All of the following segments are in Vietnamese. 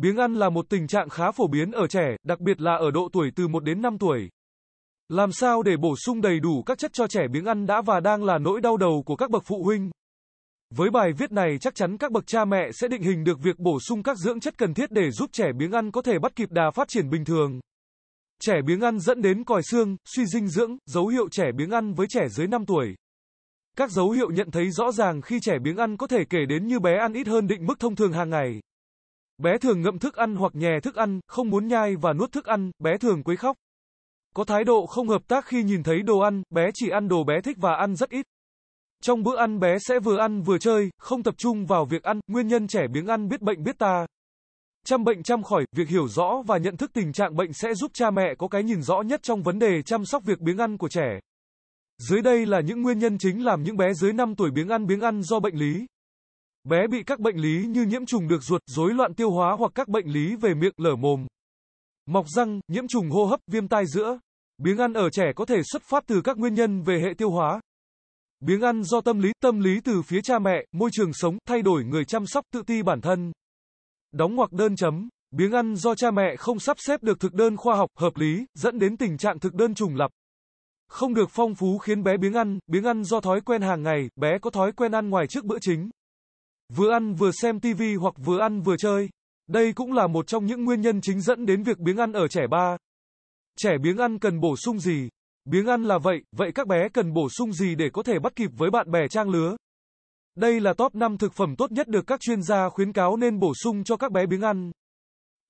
Biếng ăn là một tình trạng khá phổ biến ở trẻ, đặc biệt là ở độ tuổi từ 1 đến 5 tuổi. Làm sao để bổ sung đầy đủ các chất cho trẻ biếng ăn đã và đang là nỗi đau đầu của các bậc phụ huynh. Với bài viết này chắc chắn các bậc cha mẹ sẽ định hình được việc bổ sung các dưỡng chất cần thiết để giúp trẻ biếng ăn có thể bắt kịp đà phát triển bình thường. Trẻ biếng ăn dẫn đến còi xương, suy dinh dưỡng, dấu hiệu trẻ biếng ăn với trẻ dưới 5 tuổi. Các dấu hiệu nhận thấy rõ ràng khi trẻ biếng ăn có thể kể đến như bé ăn ít hơn định mức thông thường hàng ngày. Bé thường ngậm thức ăn hoặc nhè thức ăn, không muốn nhai và nuốt thức ăn, bé thường quấy khóc. Có thái độ không hợp tác khi nhìn thấy đồ ăn, bé chỉ ăn đồ bé thích và ăn rất ít. Trong bữa ăn bé sẽ vừa ăn vừa chơi, không tập trung vào việc ăn, nguyên nhân trẻ biếng ăn biết bệnh biết ta. Chăm bệnh chăm khỏi, việc hiểu rõ và nhận thức tình trạng bệnh sẽ giúp cha mẹ có cái nhìn rõ nhất trong vấn đề chăm sóc việc biếng ăn của trẻ. Dưới đây là những nguyên nhân chính làm những bé dưới 5 tuổi biếng ăn biếng ăn do bệnh lý. Bé bị các bệnh lý như nhiễm trùng được ruột, rối loạn tiêu hóa hoặc các bệnh lý về miệng, lở mồm, mọc răng, nhiễm trùng hô hấp, viêm tai giữa. Biếng ăn ở trẻ có thể xuất phát từ các nguyên nhân về hệ tiêu hóa. Biếng ăn do tâm lý, tâm lý từ phía cha mẹ, môi trường sống, thay đổi người chăm sóc tự ti bản thân. Đóng ngoặc đơn chấm. Biếng ăn do cha mẹ không sắp xếp được thực đơn khoa học, hợp lý, dẫn đến tình trạng thực đơn trùng lập, Không được phong phú khiến bé biếng ăn, biếng ăn do thói quen hàng ngày, bé có thói quen ăn ngoài trước bữa chính. Vừa ăn vừa xem TV hoặc vừa ăn vừa chơi. Đây cũng là một trong những nguyên nhân chính dẫn đến việc biếng ăn ở trẻ ba. Trẻ biếng ăn cần bổ sung gì? Biếng ăn là vậy, vậy các bé cần bổ sung gì để có thể bắt kịp với bạn bè trang lứa? Đây là top 5 thực phẩm tốt nhất được các chuyên gia khuyến cáo nên bổ sung cho các bé biếng ăn.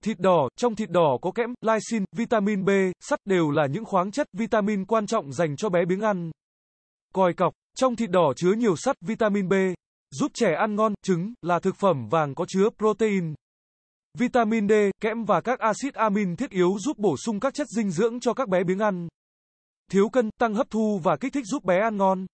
Thịt đỏ, trong thịt đỏ có kẽm, lysin, vitamin B, sắt đều là những khoáng chất vitamin quan trọng dành cho bé biếng ăn. Còi cọc, trong thịt đỏ chứa nhiều sắt, vitamin B, giúp trẻ ăn ngon, trứng là thực phẩm vàng có chứa protein, vitamin D, kẽm và các axit amin thiết yếu giúp bổ sung các chất dinh dưỡng cho các bé biếng ăn. Thiếu cân, tăng hấp thu và kích thích giúp bé ăn ngon.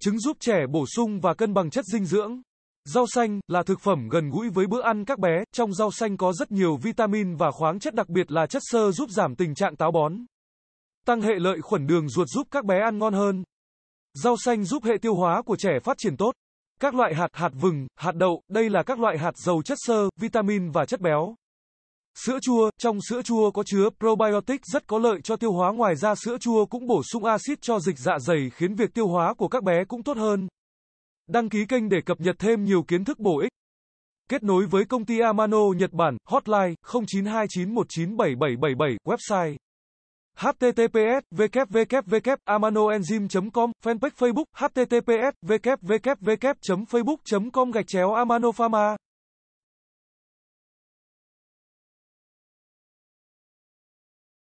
Trứng giúp trẻ bổ sung và cân bằng chất dinh dưỡng. Rau xanh là thực phẩm gần gũi với bữa ăn các bé, trong rau xanh có rất nhiều vitamin và khoáng chất đặc biệt là chất xơ giúp giảm tình trạng táo bón. Tăng hệ lợi khuẩn đường ruột giúp các bé ăn ngon hơn. Rau xanh giúp hệ tiêu hóa của trẻ phát triển tốt. Các loại hạt, hạt vừng, hạt đậu, đây là các loại hạt giàu chất xơ, vitamin và chất béo. Sữa chua, trong sữa chua có chứa probiotic rất có lợi cho tiêu hóa ngoài ra sữa chua cũng bổ sung axit cho dịch dạ dày khiến việc tiêu hóa của các bé cũng tốt hơn. Đăng ký kênh để cập nhật thêm nhiều kiến thức bổ ích. Kết nối với công ty Amano Nhật Bản, hotline 0929197777, website https www amanoenzym.com fanpage facebook https www facebook.com gạch chéo amanopharma